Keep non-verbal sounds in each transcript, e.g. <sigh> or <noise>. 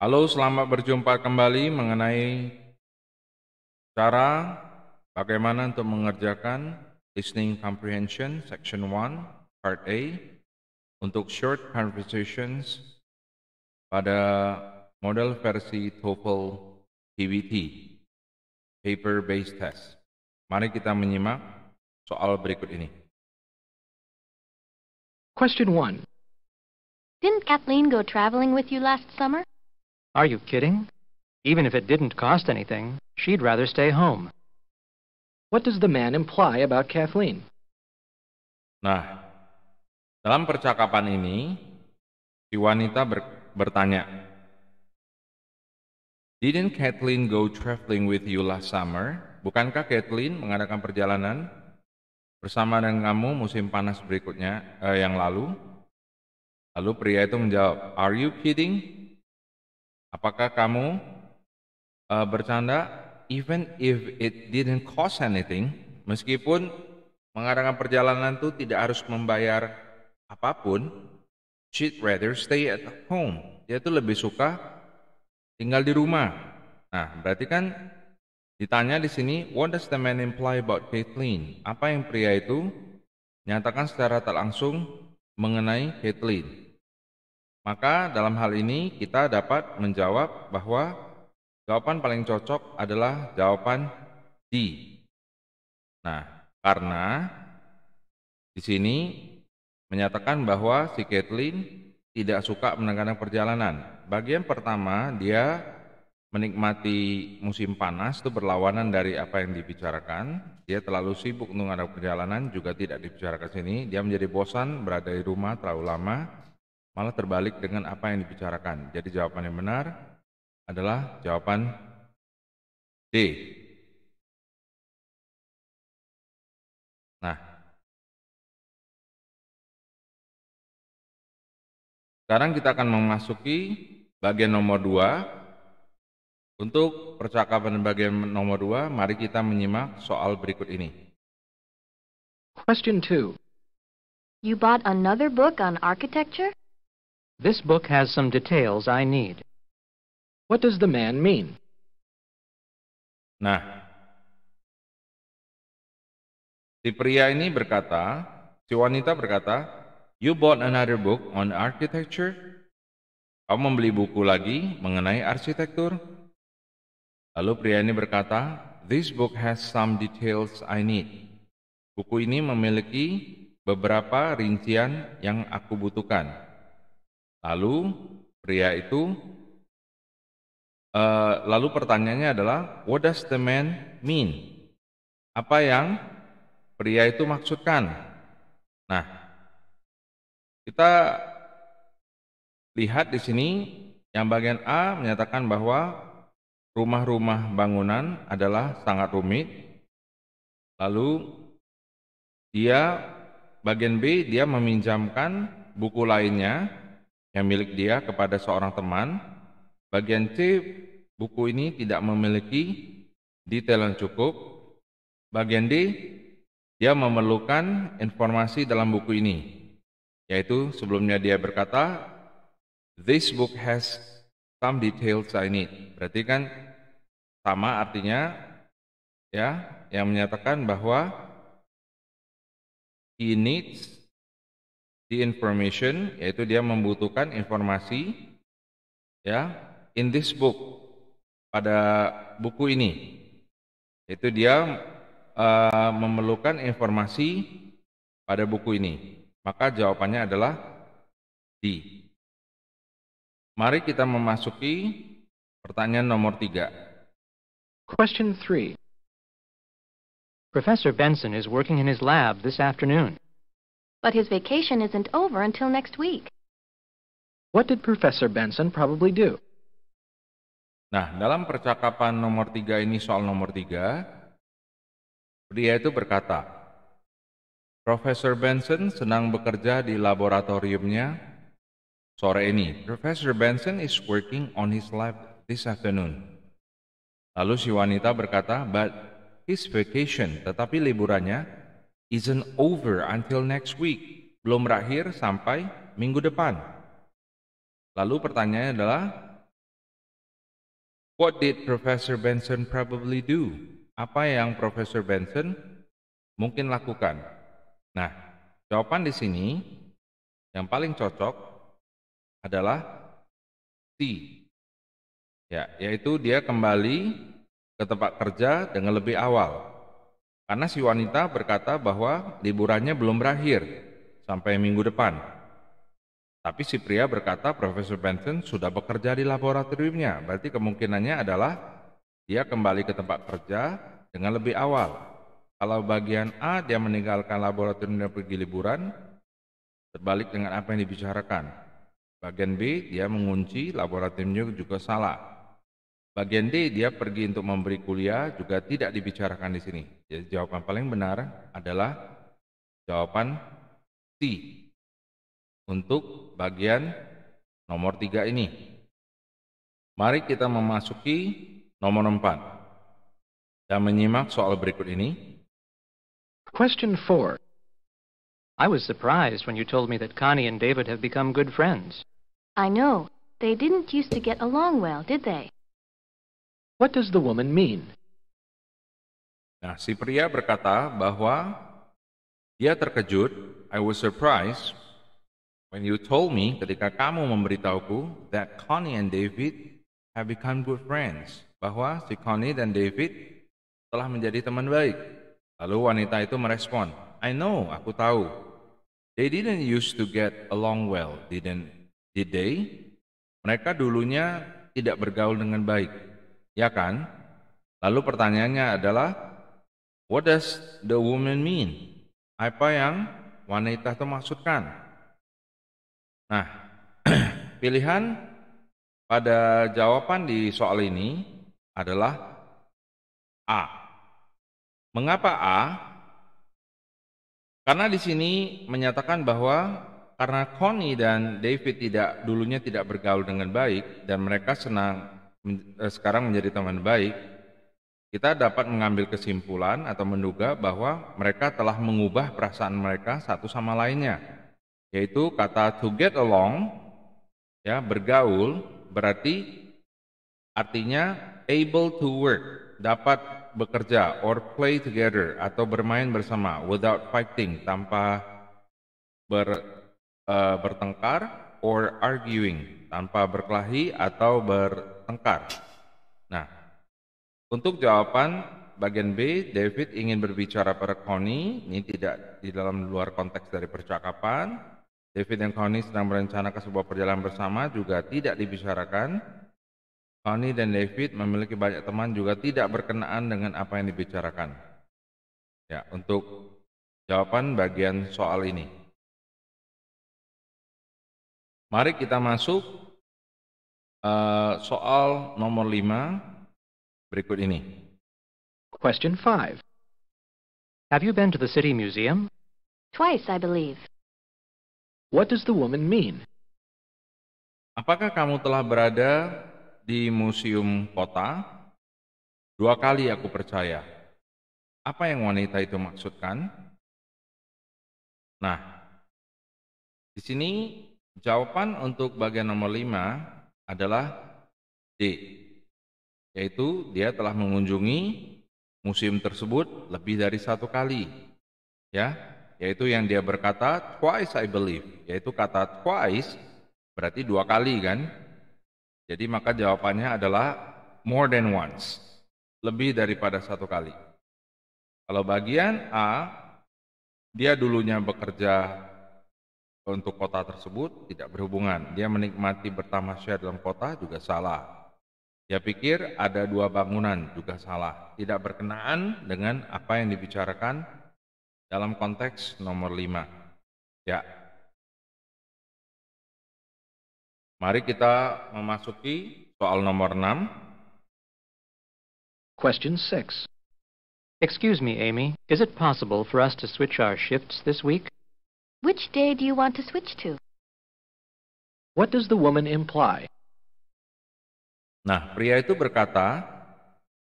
Halo, selamat berjumpa kembali mengenai cara bagaimana untuk mengerjakan Listening Comprehension Section 1, Part A untuk Short Conversations pada model versi TOEFL PBT, Paper Based Test. Mari kita menyimak soal berikut ini. Question 1. Didn't Kathleen go traveling with you last summer? Are you kidding? Even if it didn't cost anything, she'd rather stay home. What does the man imply about Kathleen? Nah, dalam percakapan ini, si wanita ber bertanya, Didn't Kathleen go traveling with you last summer? Bukankah Kathleen mengadakan perjalanan bersama dengan kamu musim panas berikutnya eh, yang lalu? Lalu pria itu menjawab, Are you kidding? Apakah kamu uh, bercanda even if it didn't cost anything, meskipun mengadakan perjalanan itu tidak harus membayar apapun, she'd rather stay at home. Dia tuh lebih suka tinggal di rumah. Nah, berarti kan ditanya di sini, what does the man imply about Caitlin? Apa yang pria itu nyatakan secara tak langsung mengenai Caitlin? Maka dalam hal ini kita dapat menjawab bahwa jawaban paling cocok adalah jawaban D. Nah, karena di sini menyatakan bahwa si Caitlin tidak suka menengganak perjalanan. Bagian pertama dia menikmati musim panas itu berlawanan dari apa yang dibicarakan. Dia terlalu sibuk menghadap perjalanan juga tidak dibicarakan sini. Dia menjadi bosan berada di rumah terlalu lama malah terbalik dengan apa yang dibicarakan. Jadi jawaban yang benar adalah jawaban D. Nah, sekarang kita akan memasuki bagian nomor 2. Untuk percakapan bagian nomor 2, mari kita menyimak soal berikut ini. Question 2. You bought another book on architecture? This book has some details I need. What does the man mean? Nah, si pria ini berkata, si wanita berkata, You bought another book on architecture? Kamu membeli buku lagi mengenai arsitektur? Lalu pria ini berkata, This book has some details I need. Buku ini memiliki beberapa rincian yang aku butuhkan. Lalu pria itu uh, lalu pertanyaannya adalah what does the man mean? Apa yang pria itu maksudkan? Nah, kita lihat di sini yang bagian A menyatakan bahwa rumah-rumah bangunan adalah sangat rumit. Lalu dia bagian B dia meminjamkan buku lainnya yang milik dia kepada seorang teman. Bagian C, buku ini tidak memiliki detail yang cukup. Bagian D, dia memerlukan informasi dalam buku ini, yaitu sebelumnya dia berkata, This book has some details I need. Berarti kan sama artinya ya yang menyatakan bahwa he needs the information yaitu dia membutuhkan informasi ya in this book pada buku ini yaitu dia uh, memerlukan informasi pada buku ini maka jawabannya adalah D Mari kita memasuki pertanyaan nomor tiga. Question 3 Professor Benson is working in his lab this afternoon. But his vacation isn't over until next week. What did Professor Benson probably do? Nah, dalam percakapan nomor tiga ini soal nomor tiga, dia itu berkata, Profesor Benson senang bekerja di laboratoriumnya sore ini. Professor Benson is working on his lab this afternoon. Lalu si wanita berkata, but his vacation, tetapi liburannya isn't over until next week. Belum berakhir sampai minggu depan. Lalu pertanyaannya adalah, What did Professor Benson probably do? Apa yang Professor Benson mungkin lakukan? Nah, jawaban di sini yang paling cocok adalah C. Ya, yaitu dia kembali ke tempat kerja dengan lebih awal. Karena si wanita berkata bahwa liburannya belum berakhir sampai minggu depan. Tapi si pria berkata Profesor Benson sudah bekerja di laboratoriumnya, berarti kemungkinannya adalah dia kembali ke tempat kerja dengan lebih awal. Kalau bagian A dia meninggalkan laboratorium dan pergi liburan, terbalik dengan apa yang dibicarakan. Bagian B dia mengunci laboratoriumnya juga salah. Bagian D, dia pergi untuk memberi kuliah juga tidak dibicarakan di sini. Jadi ya, jawaban paling benar adalah jawaban C. Untuk bagian nomor 3 ini. Mari kita memasuki nomor 4 dan menyimak soal berikut ini. Question 4. I was surprised when you told me that Connie and David have become good friends. I know. They didn't used to get along well, did they? What does the woman mean? Nah, si pria berkata bahwa dia terkejut, I was surprised when you told me, ketika kamu memberitahuku, that Connie and David have become good friends. Bahwa si Connie dan David telah menjadi teman baik. Lalu wanita itu merespon, I know, aku tahu. They didn't used to get along well, didn't, did they? Mereka dulunya tidak bergaul dengan baik. Ya kan? Lalu pertanyaannya adalah, what does the woman mean? Apa yang wanita itu maksudkan? Nah, <clears throat> pilihan pada jawaban di soal ini adalah A. Mengapa A? Karena di sini menyatakan bahwa karena Connie dan David tidak dulunya tidak bergaul dengan baik dan mereka senang Eh, sekarang menjadi teman baik, kita dapat mengambil kesimpulan atau menduga bahwa mereka telah mengubah perasaan mereka satu sama lainnya, yaitu kata to get along, ya bergaul, berarti artinya able to work, dapat bekerja or play together atau bermain bersama without fighting tanpa ber, uh, bertengkar or arguing tanpa berkelahi atau ber bertengkar. Nah, untuk jawaban bagian B, David ingin berbicara pada Connie, ini tidak di dalam luar konteks dari percakapan. David dan Connie sedang berencana ke sebuah perjalanan bersama juga tidak dibicarakan. Connie dan David memiliki banyak teman juga tidak berkenaan dengan apa yang dibicarakan. Ya, untuk jawaban bagian soal ini. Mari kita masuk Eh, soal nomor 5 berikut ini. Question 5. Have you been to the city museum? Twice, I believe. What does the woman mean? Apakah kamu telah berada di museum kota? Dua kali aku percaya. Apa yang wanita itu maksudkan? Nah, di sini jawaban untuk bagian nomor 5 adalah D, yaitu dia telah mengunjungi museum tersebut lebih dari satu kali. Ya, yaitu yang dia berkata twice I believe, yaitu kata twice berarti dua kali kan? Jadi maka jawabannya adalah more than once, lebih daripada satu kali. Kalau bagian A, dia dulunya bekerja untuk kota tersebut tidak berhubungan. Dia menikmati bertamasya dalam kota juga salah. Dia pikir ada dua bangunan juga salah, tidak berkenaan dengan apa yang dibicarakan dalam konteks nomor lima. Ya. Mari kita memasuki soal nomor enam. Question six. Excuse me, Amy, is it possible for us to switch our shifts this week? Which day do you want to switch to? What does the woman imply? Nah, pria itu berkata,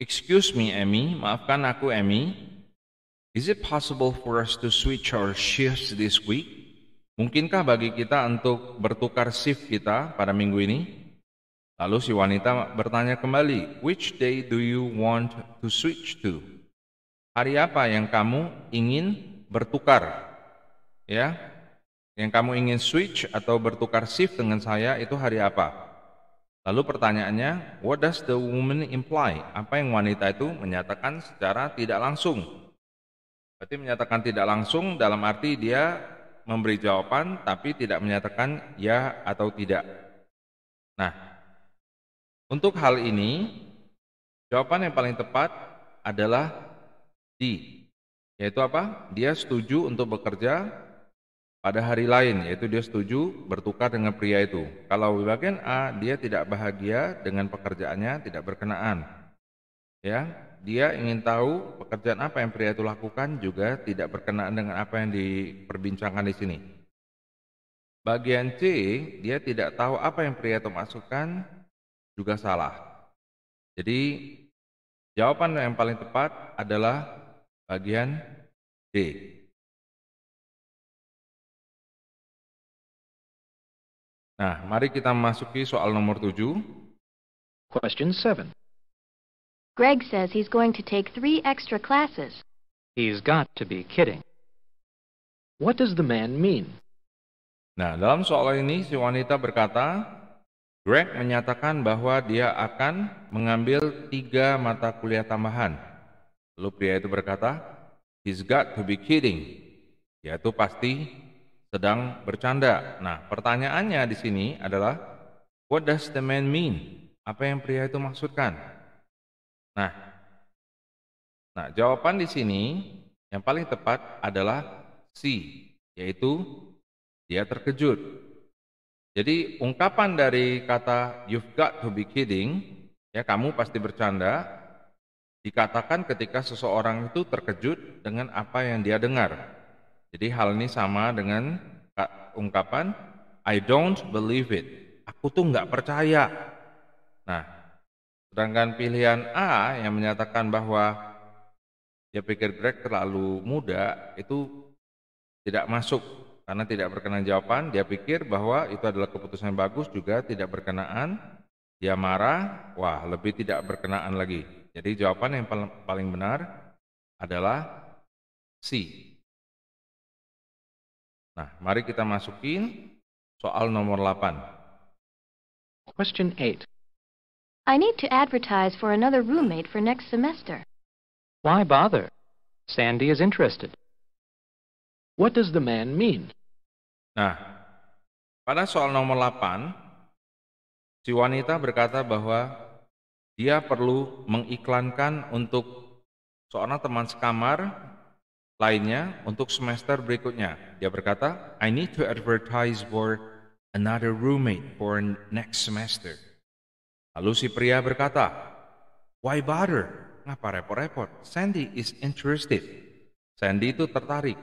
Excuse me, Emmy. Maafkan aku, Emmy. Is it possible for us to switch our shifts this week? Mungkinkah bagi kita untuk bertukar shift kita pada minggu ini? Lalu si wanita bertanya kembali, Which day do you want to switch to? Hari apa yang kamu ingin bertukar? ya, yang kamu ingin switch atau bertukar shift dengan saya itu hari apa? Lalu pertanyaannya, what does the woman imply? Apa yang wanita itu menyatakan secara tidak langsung? Berarti menyatakan tidak langsung dalam arti dia memberi jawaban tapi tidak menyatakan ya atau tidak. Nah, untuk hal ini jawaban yang paling tepat adalah di yaitu apa? Dia setuju untuk bekerja pada hari lain, yaitu dia setuju bertukar dengan pria itu. Kalau bagian A, dia tidak bahagia dengan pekerjaannya, tidak berkenaan. Ya, dia ingin tahu pekerjaan apa yang pria itu lakukan juga tidak berkenaan dengan apa yang diperbincangkan di sini. Bagian C, dia tidak tahu apa yang pria itu masukkan juga salah. Jadi, jawaban yang paling tepat adalah bagian D. Nah, mari kita masuki soal nomor 7. Question 7. Greg says he's going to take three extra classes. He's got to be kidding. What does the man mean? Nah, dalam soal ini si wanita berkata, Greg menyatakan bahwa dia akan mengambil tiga mata kuliah tambahan. Lalu pria itu berkata, He's got to be kidding. Yaitu pasti sedang bercanda. Nah, pertanyaannya di sini adalah what does the man mean? Apa yang pria itu maksudkan? Nah, nah jawaban di sini yang paling tepat adalah C, yaitu dia terkejut. Jadi ungkapan dari kata you've got to be kidding, ya kamu pasti bercanda, dikatakan ketika seseorang itu terkejut dengan apa yang dia dengar. Jadi hal ini sama dengan ungkapan I don't believe it. Aku tuh nggak percaya. Nah, sedangkan pilihan A yang menyatakan bahwa dia pikir Greg terlalu muda itu tidak masuk karena tidak berkenan jawaban. Dia pikir bahwa itu adalah keputusan yang bagus juga tidak berkenaan. Dia marah, wah lebih tidak berkenaan lagi. Jadi jawaban yang paling benar adalah C. Nah, mari kita masukin soal nomor 8. Question 8. I need to advertise for another roommate for next semester. Why bother? Sandy is interested. What does the man mean? Nah, pada soal nomor 8, si wanita berkata bahwa dia perlu mengiklankan untuk seorang teman sekamar lainnya untuk semester berikutnya. Dia berkata, I need to advertise for another roommate for next semester. Lalu si pria berkata, Why bother? Ngapa repot-repot? Sandy is interested. Sandy itu tertarik.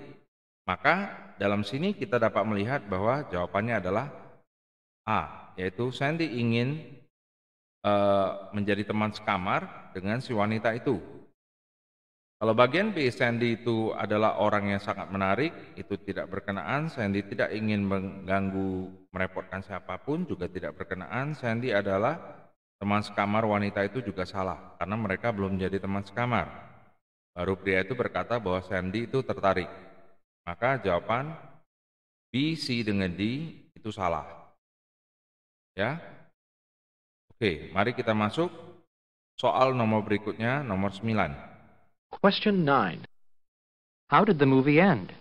Maka dalam sini kita dapat melihat bahwa jawabannya adalah A, yaitu Sandy ingin uh, menjadi teman sekamar dengan si wanita itu. Kalau bagian B, Sandy itu adalah orang yang sangat menarik, itu tidak berkenaan. Sandy tidak ingin mengganggu, merepotkan siapapun, juga tidak berkenaan. Sandy adalah teman sekamar wanita itu juga salah, karena mereka belum jadi teman sekamar. Baru pria itu berkata bahwa Sandy itu tertarik. Maka jawaban B, C dengan D itu salah. Ya, Oke, mari kita masuk soal nomor berikutnya, nomor 9. Question 9. How did the movie end?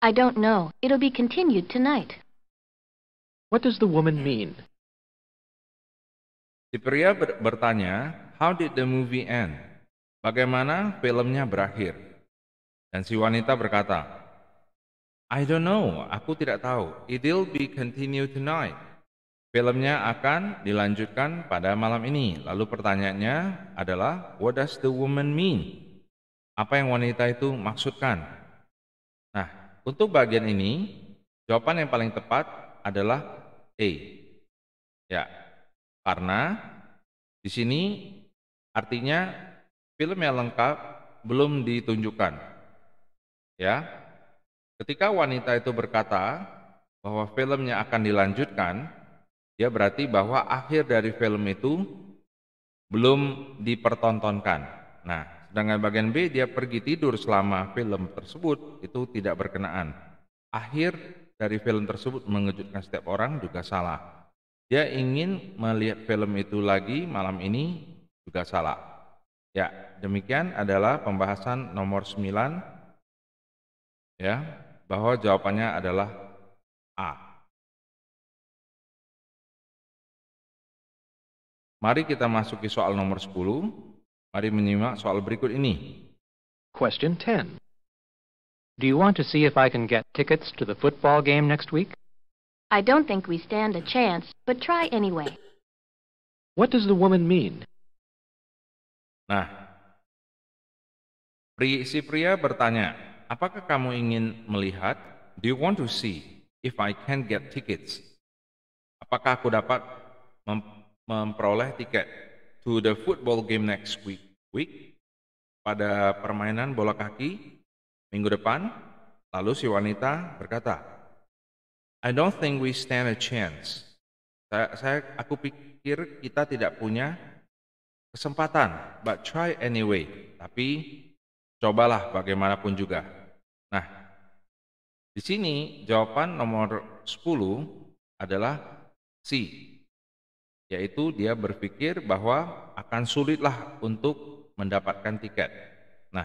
I don't know. It'll be continued tonight. What does the woman mean? Si pria ber bertanya, how did the movie end? Bagaimana filmnya berakhir? Dan si wanita berkata, I don't know, aku tidak tahu. It'll be continued tonight. Filmnya akan dilanjutkan pada malam ini. Lalu pertanyaannya adalah, what does the woman mean? apa yang wanita itu maksudkan. Nah, untuk bagian ini, jawaban yang paling tepat adalah E. Ya, karena di sini artinya film yang lengkap belum ditunjukkan. Ya, ketika wanita itu berkata bahwa filmnya akan dilanjutkan, dia berarti bahwa akhir dari film itu belum dipertontonkan. Nah, Sedangkan bagian B dia pergi tidur selama film tersebut itu tidak berkenaan. Akhir dari film tersebut mengejutkan setiap orang juga salah. Dia ingin melihat film itu lagi malam ini juga salah. Ya, demikian adalah pembahasan nomor 9 ya, bahwa jawabannya adalah A. Mari kita masuki soal nomor 10. Mari menyimak soal berikut ini. Question 10. Do you want to see if I can get tickets to the football game next week? I don't think we stand a chance, but try anyway. What does the woman mean? Nah, si pria bertanya, apakah kamu ingin melihat? Do you want to see if I can get tickets? Apakah aku dapat mem memperoleh tiket? to the football game next week. Week pada permainan bola kaki minggu depan. Lalu si wanita berkata, I don't think we stand a chance. Saya, saya aku pikir kita tidak punya kesempatan, but try anyway. Tapi cobalah bagaimanapun juga. Nah, di sini jawaban nomor 10 adalah C yaitu dia berpikir bahwa akan sulitlah untuk mendapatkan tiket. Nah,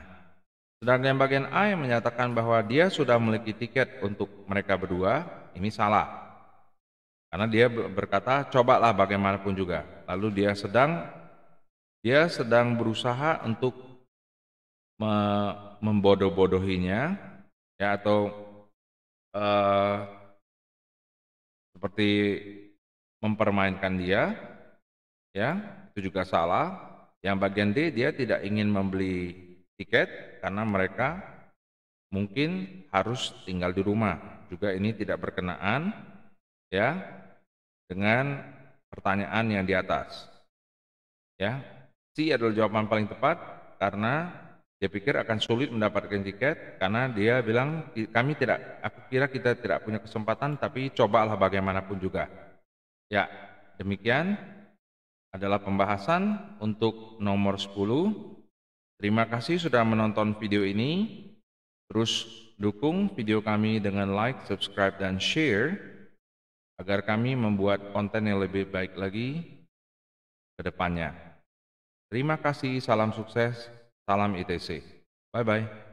sedangkan yang bagian A yang menyatakan bahwa dia sudah memiliki tiket untuk mereka berdua, ini salah. Karena dia berkata, cobalah bagaimanapun juga. Lalu dia sedang dia sedang berusaha untuk me membodoh-bodohinya ya atau uh, seperti mempermainkan dia, ya itu juga salah. Yang bagian D dia tidak ingin membeli tiket karena mereka mungkin harus tinggal di rumah. Juga ini tidak berkenaan ya dengan pertanyaan yang di atas. Ya, C adalah jawaban paling tepat karena dia pikir akan sulit mendapatkan tiket karena dia bilang kami tidak aku kira kita tidak punya kesempatan tapi cobalah bagaimanapun juga. Ya, demikian adalah pembahasan untuk nomor 10. Terima kasih sudah menonton video ini. Terus dukung video kami dengan like, subscribe, dan share agar kami membuat konten yang lebih baik lagi ke depannya. Terima kasih, salam sukses, salam ITC. Bye-bye.